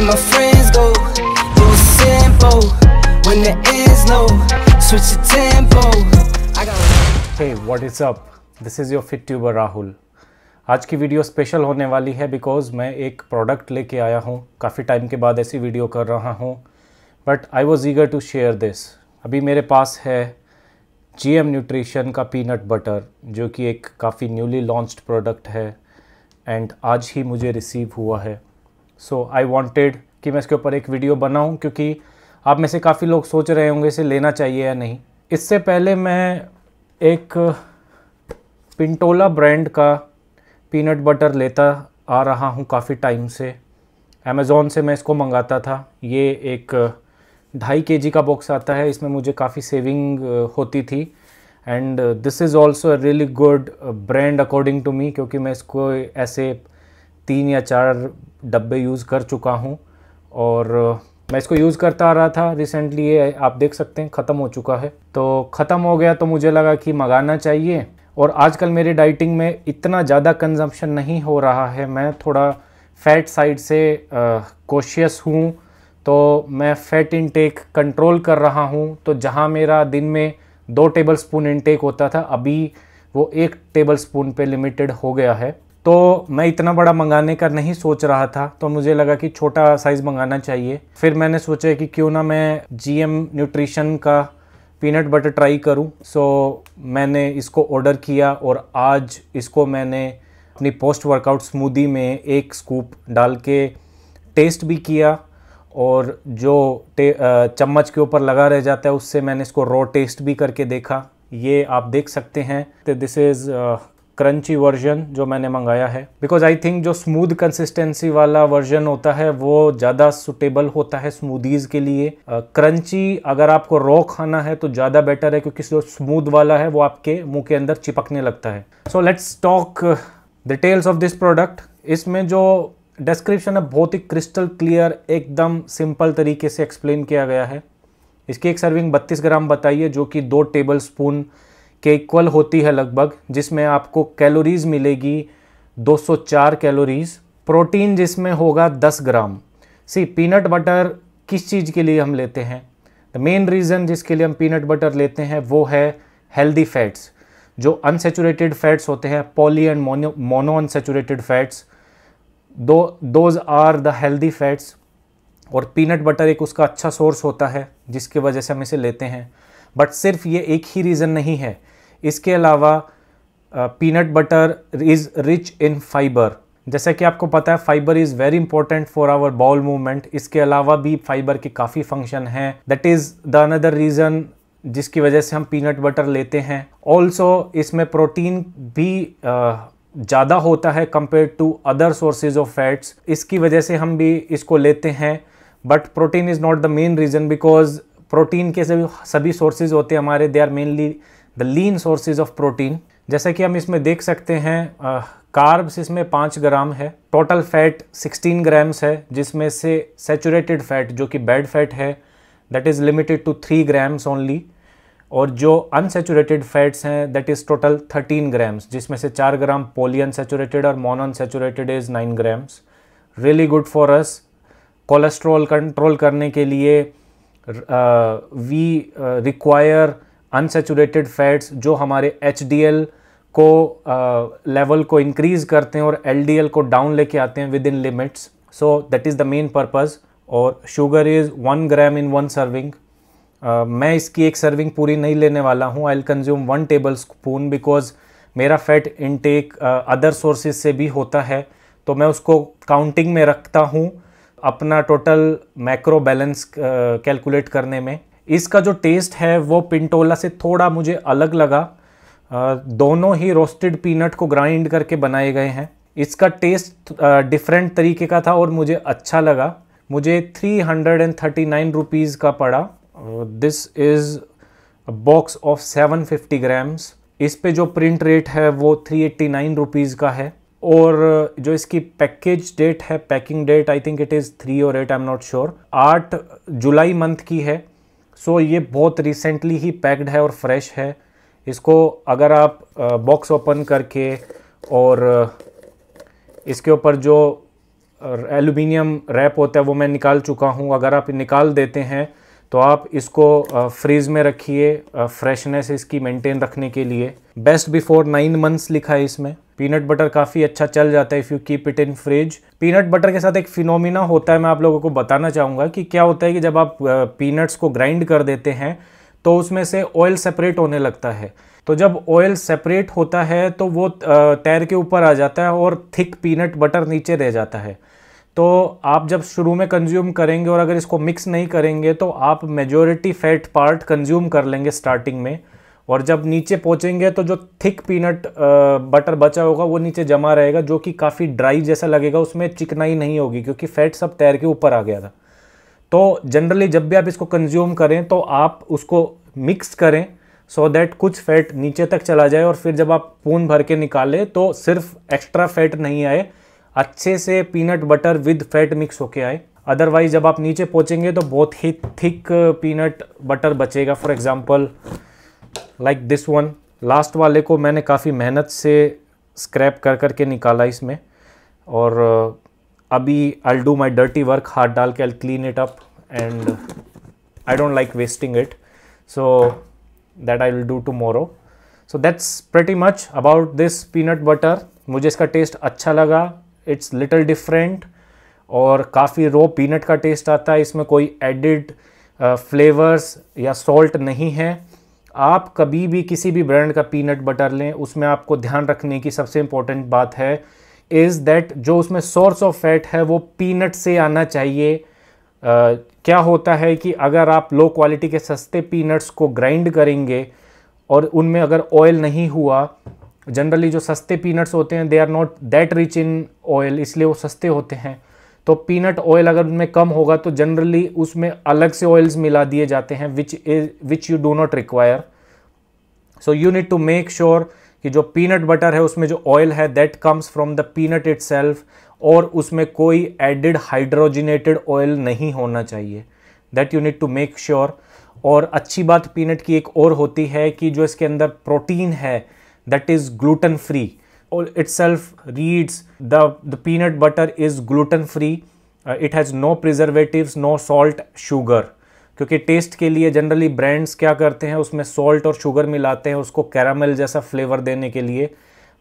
where my friends go. Do it simple when the end's low. Switch the tempo. Hey, what is up? This is your fit tuber Rahul. आज की video special होने वाली है because मैं एक product लेके आया हूँ काफ़ी टाइम के बाद ऐसी वीडियो कर रहा हूँ but I was eager to share this अभी मेरे पास है जी एम न्यूट्रिशन का पीनट बटर जो कि एक काफ़ी न्यूली लॉन्च्ड प्रोडक्ट है एंड आज ही मुझे रिसीव हुआ है सो आई वॉन्टेड कि मैं इसके ऊपर एक वीडियो बनाऊँ क्योंकि आप में से काफ़ी लोग सोच रहे होंगे इसे लेना चाहिए या नहीं इससे पहले मैं एक पिंटोला ब्रांड का पीनट बटर लेता आ रहा हूँ काफ़ी टाइम से अमेज़ोन से मैं इसको मंगाता था ये एक ढाई के का बॉक्स आता है इसमें मुझे काफ़ी सेविंग होती थी and this is also really good brand according to me क्योंकि मैं इसको ऐसे तीन या चार डब्बे यूज़ कर चुका हूँ और मैं इसको यूज़ करता आ रहा था रिसेंटली ये आप देख सकते हैं ख़त्म हो चुका है तो ख़त्म हो गया तो मुझे लगा कि मंगाना चाहिए और आजकल मेरे डाइटिंग में इतना ज़्यादा कंजम्पशन नहीं हो रहा है मैं थोड़ा फैट साइड से कोशियस हूँ तो मैं फ़ैट इनटेक कंट्रोल कर रहा हूँ तो जहाँ मेरा दिन में दो टेबल स्पून इनटेक होता था अभी वो एक टेबल स्पून पर लिमिटेड हो गया है तो मैं इतना बड़ा मंगाने का नहीं सोच रहा था तो मुझे लगा कि छोटा साइज़ मंगाना चाहिए फिर मैंने सोचा कि क्यों ना मैं एम न्यूट्रिशन का पीनट बटर ट्राई करूं सो so, मैंने इसको ऑर्डर किया और आज इसको मैंने अपनी पोस्ट वर्कआउट स्मूदी में एक स्कूप डाल के टेस्ट भी किया और जो चम्मच के ऊपर लगा रह जाता है उससे मैंने इसको रॉ टेस्ट भी करके देखा ये आप देख सकते हैं तो दिस इज़ क्रंची वर्जन जो मैंने मंगाया है बिकॉज आई थिंक जो स्मूद कंसिस्टेंसी वाला वर्जन होता है वो ज़्यादा सुटेबल होता है स्मूदीज़ के लिए क्रंची uh, अगर आपको रॉ खाना है तो ज़्यादा बेटर है क्योंकि जो स्मूद वाला है वो आपके मुंह के अंदर चिपकने लगता है so let's talk details of this product इसमें जो डिस्क्रिप्शन है बहुत ही क्रिस्टल क्लियर एकदम सिंपल तरीके से एक्सप्लेन किया गया है इसकी एक सर्विंग 32 ग्राम बताइए जो कि दो टेबल स्पून के इक्वल होती है लगभग जिसमें आपको कैलोरीज मिलेगी 204 कैलोरीज प्रोटीन जिसमें होगा 10 ग्राम सी पीनट बटर किस चीज़ के लिए हम लेते हैं द मेन रीज़न जिसके लिए हम पीनट बटर लेते हैं वो है हेल्दी फैट्स जो अनसेचुरेटेड फैट्स होते हैं poly and mono mono unsaturated fats those those are the healthy fats और पीनट बटर एक उसका अच्छा सोर्स होता है जिसकी वजह से हम इसे लेते हैं बट सिर्फ ये एक ही रीज़न नहीं है इसके अलावा peanut butter is rich in fiber जैसा कि आपको पता है fiber is very important for our bowel movement इसके अलावा भी फाइबर के काफ़ी फंक्शन हैं that is the another reason जिसकी वजह से हम पीनट बटर लेते हैं ऑल्सो इसमें प्रोटीन भी ज़्यादा होता है compare to other sources of fats इसकी वजह से हम भी इसको लेते हैं but protein is not the main reason because protein के सभी सभी सोर्सेज होते हैं हमारे they are mainly the lean sources of protein जैसे कि हम इसमें देख सकते हैं कार्ब्स इसमें पाँच ग्राम है टोटल फैट सिक्सटीन ग्राम्स है जिसमें से सेचूरेटेड फैट जो कि बैड फैट है that is limited to three grams only और जो अनसेचुरेटेड फैट्स हैं that is total thirteen grams जिसमें से चार ग्राम सेचूरेटेड और saturated is nine grams really good for us cholesterol control करने के लिए वी रिक्वायर अनसेचुरेटेड फैट्स जो हमारे एच को लेवल uh, को इंक्रीज करते हैं और एल को डाउन लेके आते हैं within limits so that is the main purpose और sugar is one gram in one serving मैं इसकी एक सर्विंग पूरी नहीं लेने वाला हूँ I consume one tablespoon because मेरा फैट इनटेक अदर सोर्सेज से भी होता है तो मैं उसको काउंटिंग में रखता हूँ अपना टोटल मैक्रो बैलेंस कैलकुलेट करने में इसका जो टेस्ट है वो पिंटोला से थोड़ा मुझे अलग लगा uh, दोनों ही रोस्टेड पीनट को ग्राइंड करके बनाए गए हैं इसका टेस्ट डिफरेंट uh, तरीके का था और मुझे अच्छा लगा मुझे three hundred and thirty nine rupees का पड़ा this is box of seven fifty grams इस पे जो प्रिंट रेट है वो थ्री एट्टी नाइन रुपीज़ का है और जो इसकी पैकेज डेट है packing date I think it is three और eight I am not sure आठ जुलाई मंथ की है सो so ये बहुत रिसेंटली ही पैक्ड है और फ्रेश है इसको अगर आप बॉक्स ओपन करके और इसके ऊपर जो एल्यूमिनियम रैप होता है वो मैं निकाल चुका हूँ अगर आप निकाल देते हैं तो आप इसको फ्रीज में रखिए फ्रेशनेस इसकी मेंटेन रखने के लिए बेस्ट बिफोर नाइन मंथ्स लिखा है इसमें पीनट बटर काफ़ी अच्छा चल जाता है if you keep it in fridge peanut butter के साथ एक फिनोमिना होता है मैं आप लोगों को बताना चाहूँगा कि क्या होता है कि जब आप पीनट्स को ग्राइंड कर देते हैं तो उसमें से ऑयल सेपरेट होने लगता है तो जब ऑयल सेपरेट होता है तो वो तैर के ऊपर आ जाता है और थिक पीनट बटर नीचे रह जाता है तो आप जब शुरू में कंज्यूम करेंगे और अगर इसको मिक्स नहीं करेंगे तो आप मेजोरिटी फैट पार्ट कंज्यूम कर लेंगे स्टार्टिंग में और जब नीचे पहुँचेंगे तो जो थिक पीनट बटर बचा होगा वो नीचे जमा रहेगा जो कि काफ़ी ड्राई जैसा लगेगा उसमें चिकनाई नहीं होगी क्योंकि फ़ैट सब तैर के ऊपर आ गया था तो जनरली जब भी आप इसको कंज्यूम करें तो आप उसको मिक्स करें सो so दैट कुछ फैट नीचे तक चला जाए और फिर जब आप पून भर के निकालें तो सिर्फ एक्स्ट्रा फैट नहीं आए अच्छे से peanut butter with fat mix होके आए अदरवाइज जब आप नीचे पहुँचेंगे तो बहुत ही थिक पीनट बटर बचेगा for example like this one last वाले को मैंने काफ़ी मेहनत से स्क्रैप कर कर के निकाला इसमें और uh, अभी I do my dirty work हाथ डाल के I clean it up and I don't like wasting it so that I will do morrow so that's pretty much about this peanut butter मुझे इसका टेस्ट अच्छा लगा it's little different और काफ़ी रो peanut का टेस्ट आता है इसमें कोई एडिड फ्लेवर्स या सॉल्ट नहीं है आप कभी भी किसी भी ब्रांड का पीनट बटर लें उसमें आपको ध्यान रखने की सबसे इम्पोर्टेंट बात है इज़ दैट जो उसमें सोर्स ऑफ फैट है वो पीनट से आना चाहिए Uh, क्या होता है कि अगर आप लो क्वालिटी के सस्ते पीनट्स को ग्राइंड करेंगे और उनमें अगर ऑयल नहीं हुआ जनरली जो सस्ते पीनट्स होते हैं they are not that rich in oil इसलिए वो सस्ते होते हैं तो पीनट ऑयल अगर उनमें कम होगा तो जनरली उसमें अलग से ऑयल्स मिला दिए जाते हैं which is which you do not require so you need to make sure कि जो पीनट बटर है उसमें जो ऑयल है that comes from the peanut it और उसमें कोई एडिड हाइड्रोजिनेटेड ऑयल नहीं होना चाहिए that you need to make sure और अच्छी बात पीनट की एक और होती है कि जो इसके अंदर प्रोटीन है that is gluten free itself reads the, the peanut butter is gluten free uh, it has no preservatives no salt sugar क्योंकि टेस्ट के लिए जनरली ब्रांड्स क्या करते हैं उसमें सॉल्ट और शुगर मिलाते हैं उसको कैरामल जैसा फ्लेवर देने के लिए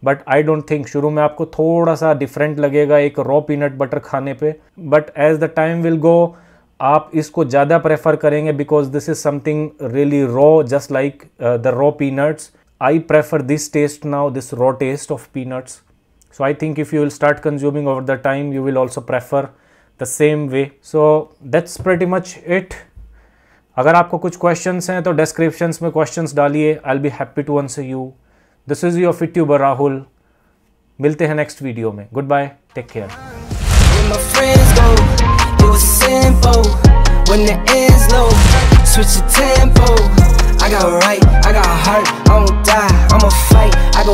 बट आई डोंट थिंक शुरू में आपको थोड़ा सा डिफरेंट लगेगा एक रॉ पीनट बटर खाने पे but as the time will go आप इसको ज़्यादा प्रेफर करेंगे because this is something really raw just like the raw peanuts I prefer this taste now, this raw taste of peanuts. So I think if you will start consuming over the time, you will also prefer the same way. So that's pretty much it. अगर आपको कुछ questions हैं तो descriptions में questions डालिए I'll be happy to answer you. This is your FitTuber Rahul. मिलते हैं next video में. Goodbye. Take care. When the ends low, switch the tempo. I got right, I got heart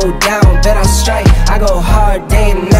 go down, bet I strike. I go hard day and night.